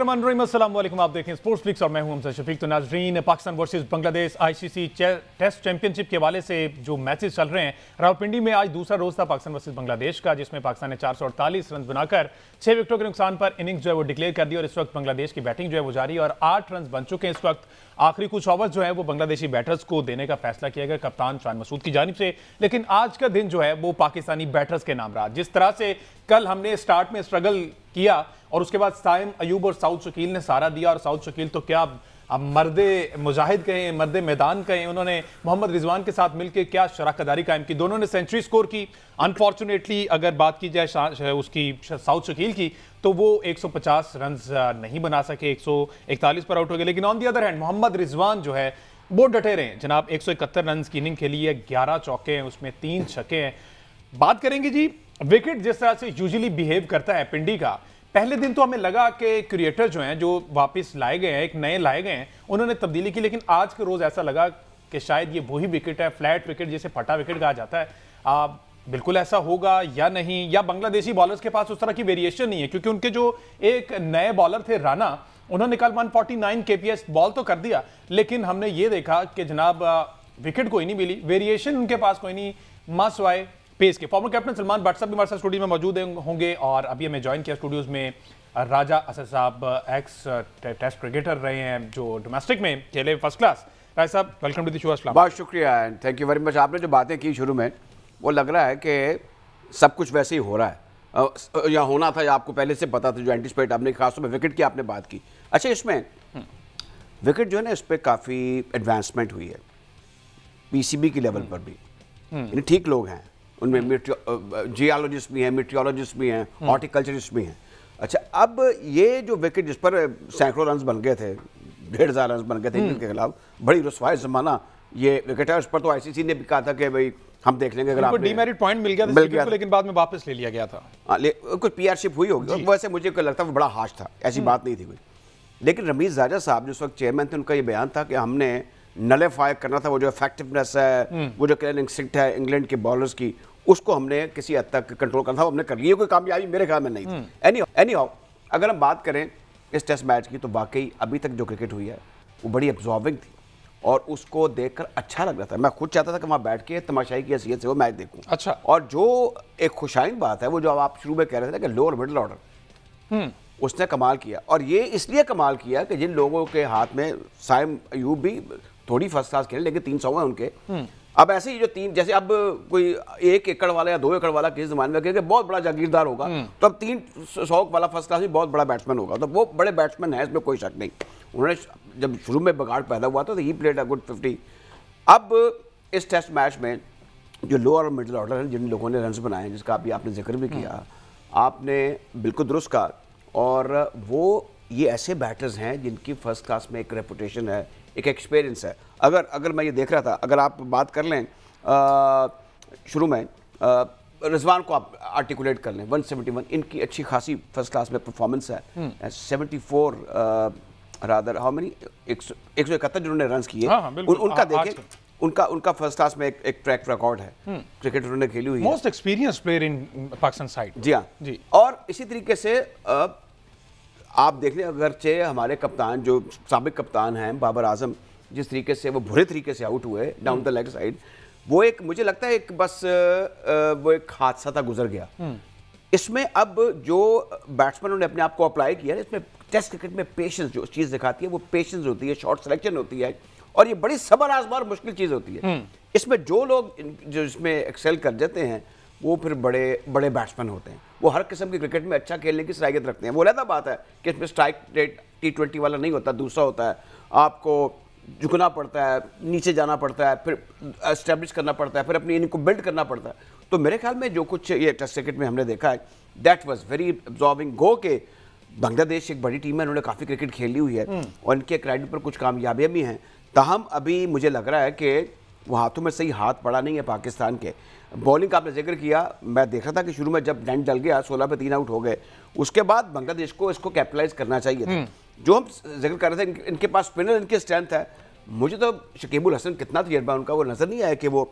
आप देखें sports leagues और मैं हूं शफीक तो नाजरीन Pakistan versus Bangladesh ICC test championship के हवाले से जो मैचेस चल रहे हैं रावलपिंडी में आज दूसरा रोज था पाकिस्तान वर्सेस बांग्लादेश का जिसमें पाकिस्तान ने चार सौ अड़तालीस रन बनाकर छह विकेटों के नुकसान पर इनिंग्स जो है वो डिक्लेयर कर दी और इस वक्त बांग्लादेश की बैटिंग जो है वो जारी और आठ रन बन चुके हैं इस वक्त आखिरी कुछ ओवर जो है वो बांग्लादेशी बैटर्स को देने का फैसला किया गया कप्तान शान मसूद की जानब से लेकिन आज का दिन जो है वो पाकिस्तानी बैटर्स के नाम रहा जिस तरह से कल हमने स्टार्ट में स्ट्रगल किया और उसके बाद साइम अयूब और साउथ शकील ने सारा दिया और साउथ शकील तो क्या अब मर्द मुजाहिद कहें मर्द मैदान कहें उन्होंने मोहम्मद रिजवान के साथ मिलकर क्या दारी कायम की दोनों ने सेंचुरी स्कोर की अनफॉर्चुनेटली अगर बात की जाए उसकी साउथ शकील की तो वो 150 रन नहीं बना सके 141 पर आउट हो गए लेकिन on the other hand Mohammad Rizwan जो है वो डटे रहे हैं जनाब एक सौ इकहत्तर रन की इनिंग खेली है ग्यारह चौके हैं उसमें तीन छके हैं बात करेंगे जी विकेट जिस तरह से यूजली बिहेव करता है पिंडी का पहले दिन तो हमें लगा कि क्रिएटर जो हैं जो वापस लाए गए हैं एक नए लाए गए हैं उन्होंने तब्दीली की लेकिन आज के रोज़ ऐसा लगा कि शायद ये वही विकेट है फ्लैट विकेट जिसे फटा विकेट कहा जाता है आ, बिल्कुल ऐसा होगा या नहीं या बांग्लादेशी बॉलर्स के पास उस तरह की वेरिएशन नहीं है क्योंकि उनके जो एक नए बॉलर थे राना उन्होंने कल वन फोर्टी बॉल तो कर दिया लेकिन हमने ये देखा कि जनाब विकेट कोई नहीं मिली वेरिएशन उनके पास कोई नहीं मस वाई पेस के फॉर्मर कैप्टन सलमान भट्ट साहब हमारे साथ स्टूडियो में मौजूद होंगे और अभी हमें ज्वाइन किया स्टूडियोज में राजा असद साहब एक्स टेस्ट क्रिकेटर रहे हैं जो डोमेस्टिक में खेले फर्स्ट क्लास राय साहब वेलकम टू दू बहुत शुक्रिया and thank you very much आपने जो बातें की शुरू में वो लग रहा है कि सब कुछ वैसे ही हो रहा है या होना था या आपको पहले से पता था जो एंटिसपेट आपने खास तौर पर विकेट की आपने बात की अच्छा इसमें विकेट जो है ना इस पर काफ़ी एडवांसमेंट हुई है पीसीबी सी की लेवल पर भी हम्म। ठीक लोग हैं उनमें जियालॉजिस्ट भी हैं मिट्रियोलॉजिस्ट भी हैं हॉर्टिकल्चरिस्ट हम्म। भी हैं अच्छा अब ये जो विकेट जिस पर सैकड़ों रन बन गए थे डेढ़ हज़ार रन बन गए थे इंग्लैंड हम्म। के खिलाफ बड़ी रसवाई जमाना ये विकेट है उस पर तो आईसीसी ने भी कहा था कि भाई हम देख लेंगे अगर डीमेरिट पॉइंट मिल गया था मिल गया लेकिन बाद में वापस ले लिया गया था आ, हाँ, ले, कुछ पीआरशिप हुई होगी वैसे मुझे लगता है बड़ा हाश था ऐसी हम्म। बात नहीं थी कोई लेकिन रमीश राजा साहब जो उस वक्त चेयरमैन थे उनका ये बयान था कि हमने नलेफाई करना था वो जो इफेक्टिवनेस है वो जो क्लियर है इंग्लैंड के बॉलर्स की उसको हमने किसी हद तक कंट्रोल करना था हमने कर लिया कोई कामयाबी मेरे ख्याल में नहीं थी एनी एनी हाउ अगर हम बात करें इस टेस्ट मैच की तो वाकई अभी तक जो क्रिकेट हुई है वो बड़ी एब्जॉर्बिंग थी और उसको देखकर अच्छा लग रहा था मैं खुद चाहता था कि वहाँ बैठ के तमाशाई की हैसियत से वो मैच देखूँ अच्छा और जो एक खुशाइन बात है वो जो आप शुरू में कह रहे थे कि लोअर मिडल ऑर्डर उसने कमाल किया और ये इसलिए कमाल किया कि जिन लोगों के हाथ में साइम अयूब भी थोड़ी फर्स्ट क्लास खेले लेकिन तीन सौ हैं उनके हम्म। अब ऐसे ही जो तीन जैसे अब कोई एक एकड़ वाला या दो एकड़ वाला किस जमाने में क्योंकि बहुत बड़ा जागीरदार होगा हम्म। तो अब तीन शौक वाला फर्स्ट क्लास भी बहुत बड़ा बैट्समैन होगा तो वो बड़े बैट्समैन है इसमें कोई शक नहीं उन्होंने जब शुरू में बगाड़ पैदा हुआ था तो ही प्लेट अ गुड फिफ्टी अब इस टेस्ट मैच में जो लोअर और मिडिल ऑर्डर हैं जिन लोगों ने रन बनाए हैं जिसका अभी आपने जिक्र भी किया हम्म। आपने बिल्कुल दुरुस्त कहा और वो ये ऐसे बैटर्स हैं जिनकी फर्स्ट क्लास में एक रेपुटेशन है एक एक्सपीरियंस है अगर अगर मैं ये देख रहा था अगर आप बात कर लें शुरू में रिजवान को आप आर्टिकुलेट कर लें 171 इनकी अच्छी खासी फर्स्ट क्लास में परफॉर्मेंस है seventy four rather how many एक सौ इकहत्तर जिन्होंने रन किए हाँ, हाँ, उन, उनका देखें उनका उनका फर्स्ट क्लास में एक, एक ट्रैक रिकॉर्ड है क्रिकेट हम्म। उन्होंने खेली हुई most experience player in Pakistan side जी हाँ जी और इसी तरीके से आ, आप देख लें अगरचे हमारे कप्तान जो सबक कप्तान हैं बाबर आजम जिस तरीके से वो बुरे तरीके से आउट हुए डाउन द लेग साइड वो एक मुझे लगता है एक बस वो एक हादसा था गुजर गया हम्म। इसमें अब जो बैट्समैनों ने अपने आप को अप्लाई किया इसमें टेस्ट क्रिकेट में पेशेंस जो चीज़ दिखाती है वो पेशेंस होती है शॉर्ट सिलेक्शन होती है और ये बड़ी सबर आजमा और मुश्किल चीज़ होती है हम्म। इसमें जो लोग जो इसमें एक्सेल कर जाते हैं वो फिर बड़े बड़े बैट्समैन होते हैं वो हर किस्म के क्रिकेट में अच्छा खेलने की सलाहियत रखते हैं वो अलहदा बात है कि इसमें स्ट्राइक रेट टी ट्वेंटी वाला नहीं होता दूसरा होता है आपको झुकना पड़ता है नीचे जाना पड़ता है फिर इस्टेब्लिश करना पड़ता है फिर अपनी इनको बिल्ड करना पड़ता है तो मेरे ख्याल में जो कुछ ये टेस्ट क्रिकेट में हमने देखा है दैट वॉज़ वेरी एब्जॉर्विंग गो के बांग्लादेश एक बड़ी टीम है उन्होंने काफ़ी क्रिकेट खेली हुई है हम्म। और इनके क्रेडिट पर कुछ कामयाबियाँ भी हैं तहम अभी मुझे लग रहा है कि वो हाथों में सही हाथ पड़ा नहीं है पाकिस्तान के बॉलिंग का आपने जिक्र किया मैं देख रहा था कि शुरू में जब डेंट डल गया सोलह पे तीन आउट हो गए उसके बाद बांग्लादेश को इसको कैपिटलाइज करना चाहिए था हम्म। जो हम जिक्र कर रहे थे इनके पास स्पिनर इनकी स्ट्रेंथ है मुझे तो शकीबुल हसन कितना तजर्बा उनका वो नज़र नहीं आया कि वो आ,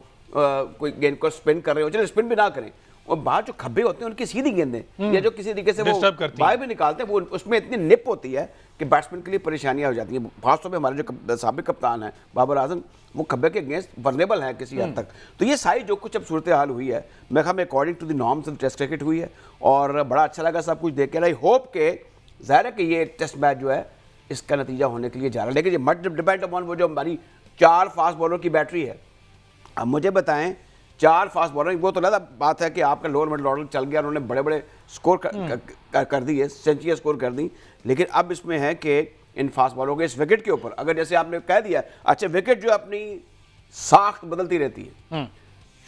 कोई गेंद को स्पिन कर रहे हो चलो स्पिन भी ना करें और बाहर जो खब्बे होते हैं उनकी सीधी गेंदें हम्म। या जो किसी तरीके से वो बाहर भी निकालते हैं वो उसमें इतनी निप होती है कि बैट्समैन के लिए परेशानियां हो जाती हैं खासतौर पर हमारे जो सबक कप्तान हैं बाबर आजम वो खब्बे के अगेंस्ट वर्नेबल हैं किसी हद हम्म। तक तो ये सारी जो कुछ अब सूरत हाल हुई है मैं हम according to the norms of test cricket हुई है और बड़ा अच्छा लगा सब कुछ देख के आई होप के ज़ाहिर है कि ये टेस्ट मैच जो है इसका नतीजा होने के लिए जा रहा है लेकिन ये मट डिपेंड अपॉन वो जो हमारी चार फास्ट बॉलर की बैटरी है अब मुझे बताएं चार फास्ट बॉलर वो तो अलग बात है कि आपका लोअर मिडल ऑर्डर चल गया उन्होंने बड़े बड़े स्कोर कर, कर, कर दिए सेंचुरी स्कोर कर दी लेकिन अब इसमें है कि इन फास्ट बॉलों के इस विकेट के ऊपर अगर जैसे आपने कह दिया अच्छा विकेट जो अपनी साख्त बदलती रहती है हम्म।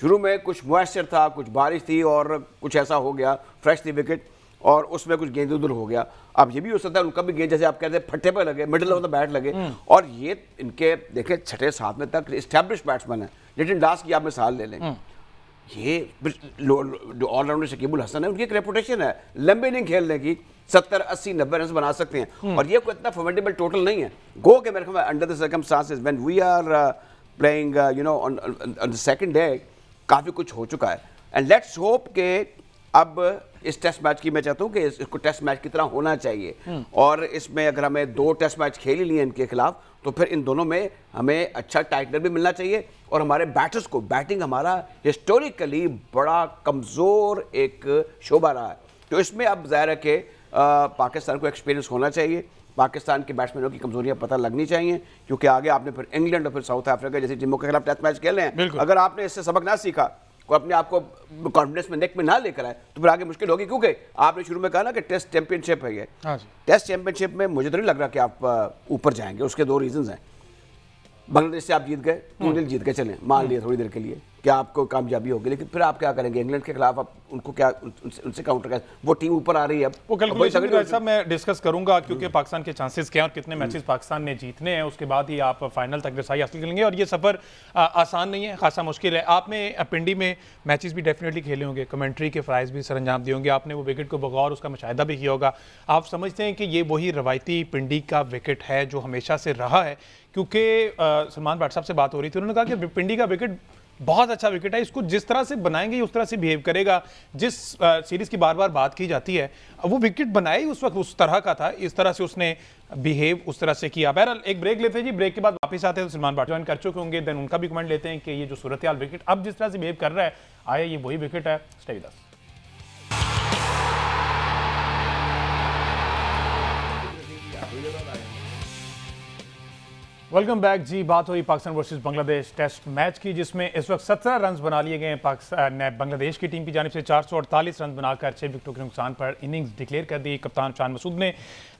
शुरू में कुछ मॉइस्चर था कुछ बारिश थी और कुछ ऐसा हो गया फ्रेश थी विकेट और उसमें कुछ गेंद उधर हो गया अब ये भी हो सकता है उनका भी गेंद जैसे आप कहते हैं फट्टे पर लगे मिडिल ऑफ द बैट लगे हम्म। और ये इनके देखे छठे सातवें तक स्टैब्लिश बैट्समैन है लेकिन डास की आप मिसाल ले लें हम्म। ये जो ऑलराउंडर शकीबुल हसन है उनकी एक रेपुटेशन है लंबे इनिंग खेलने की सत्तर अस्सी नब्बे रन बना सकते हैं हम्म। और ये कोई इतना फॉर्मेटेबल टोटल नहीं है गो के मेरे ख्याल under the circum when we are playing you know on the second day काफ़ी कुछ हो चुका है एंड लेट्स होप के अब इस टेस्ट मैच की मैं चाहता हूँ कि इसको टेस्ट मैच की तरह होना चाहिए हम्म। और इसमें अगर हमें दो टेस्ट मैच खेल ही लिए इनके खिलाफ तो फिर इन दोनों में हमें अच्छा टाइटनर भी मिलना चाहिए और हमारे बैटर्स को बैटिंग हमारा हिस्टोरिकली बड़ा कमज़ोर एक शोभा रहा है तो इसमें अब ज़ाहिर है कि पाकिस्तान को एक्सपीरियंस होना चाहिए पाकिस्तान के बैट्समैनों की कमजोरियां पता लगनी चाहिए क्योंकि आगे आपने फिर इंग्लैंड और फिर साउथ अफ्रीका जैसी टीमों के खिलाफ टेस्ट मैच खेल रहे हैं अगर आपने इससे सबक ना सीखा वो अपने आप को कॉन्फिडेंस में नेक में ना लेकर आए तो फिर आगे मुश्किल होगी क्योंकि आपने शुरू में कहा ना कि टेस्ट चैंपियनशिप है ये टेस्ट हाँ चैंपियनशिप में मुझे तो नहीं लग रहा कि आप ऊपर जाएंगे उसके दो रीजन हैं बांग्लादेश से आप जीत गए टू हम्म। जीत के चले मान लिए थोड़ी देर के लिए कि आपको कामयाबी होगी लेकिन फिर आप क्या करेंगे इंग्लैंड के खिलाफ आप उनको क्या उनसे, उनसे काउंटर कर वो टीम ऊपर आ रही है वो कैलकुलेशन ऐसा मैं डिस्कस करूंगा क्योंकि हम्म। पाकिस्तान के चांसेस क्या हैं और कितने मैचेस पाकिस्तान ने जीतने हैं उसके बाद ही आप फाइनल तक रसाई हासिल करेंगे और ये सफ़र आसान नहीं है खासा मुश्किल है आपने पिंडी में मैचेस भी डेफिनेटली खेले होंगे कमेंट्री के फ़्राइज भी सर अंजाम दिए होंगे आपने वो विकेट को बगौर उसका मुशाह भी किया होगा आप समझते हैं कि ये वही रवायती पिंडी का विकेट है जो हमेशा से रहा है क्योंकि सलमान भाट साहब से बात हो रही थी उन्होंने कहा कि पिंडी का विकेट बहुत अच्छा विकेट है इसको जिस तरह से बनाएंगे उस तरह से बिहेव करेगा जिस आ, सीरीज की बार बार बात की जाती है वो विकेट बनाए उस वक्त उस तरह का था इस तरह से उसने बिहेव उस तरह से किया बहरहाल एक ब्रेक लेते हैं जी ब्रेक के बाद वापस आते हैं तो सलमान भाट ज्वाइन कर चुके होंगे देन उनका भी कमेंट लेते हैं कि ये जो सूरत विकेट अब जिस तरह से बिहेव कर रहा है आया ये वही विकेट है स्टेविदास वेलकम बैक जी बात हुई Pakistan versus Bangladesh test match की जिसमें इस वक्त सत्रह रन बना लिए गए पाकिस्तान ने बांग्लादेश की टीम की जानब से चार सौ अड़तालीस रन बनाकर छः विकेटों के नुकसान पर इनिंग्स डिक्लेयर कर दी कप्तान शान मसूद ने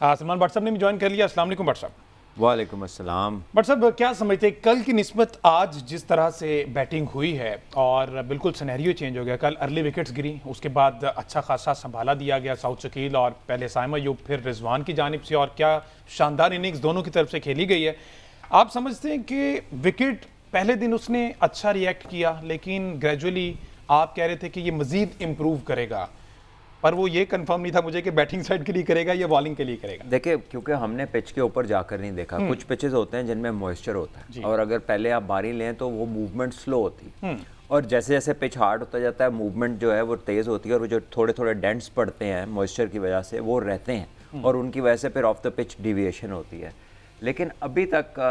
सलमान भट्ट साहब ने भी ज्वाइन कर लिया असल भट साहब वालेकुम असलम भट्ट साहब क्या समझते कल की नस्बत आज जिस तरह से बैटिंग हुई है और बिल्कुल सनहरियो चेंज हो गया कल अर्ली विकेट्स गिरी उसके बाद अच्छा खासा संभाला दिया गया साउथ शकील और पहले साइमा यूब फिर रिजवान की जानब से और क्या शानदार इनिंग्स दोनों की तरफ से खेली गई है आप समझते हैं कि विकेट पहले दिन उसने अच्छा रिएक्ट किया लेकिन ग्रेजुअली आप कह रहे थे कि ये मज़ीद इम्प्रूव करेगा पर वो ये कंफर्म नहीं था मुझे कि बैटिंग साइड के लिए करेगा या बॉलिंग के लिए करेगा देखिए क्योंकि हमने पिच के ऊपर जाकर नहीं देखा हम्म। कुछ पिचेस होते हैं जिनमें मॉइस्चर होता है और अगर पहले आप बारी लें तो वो मूवमेंट स्लो होती हम्म। और जैसे जैसे पिच हार्ड होता जाता है मूवमेंट जो है वो तेज़ होती है और वो जो थोड़े थोड़े डेंट्स पड़ते हैं मॉइस्चर की वजह से वो रहते हैं हम्म। और उनकी वजह से फिर ऑफ द पिच डिविएशन होती है लेकिन अभी तक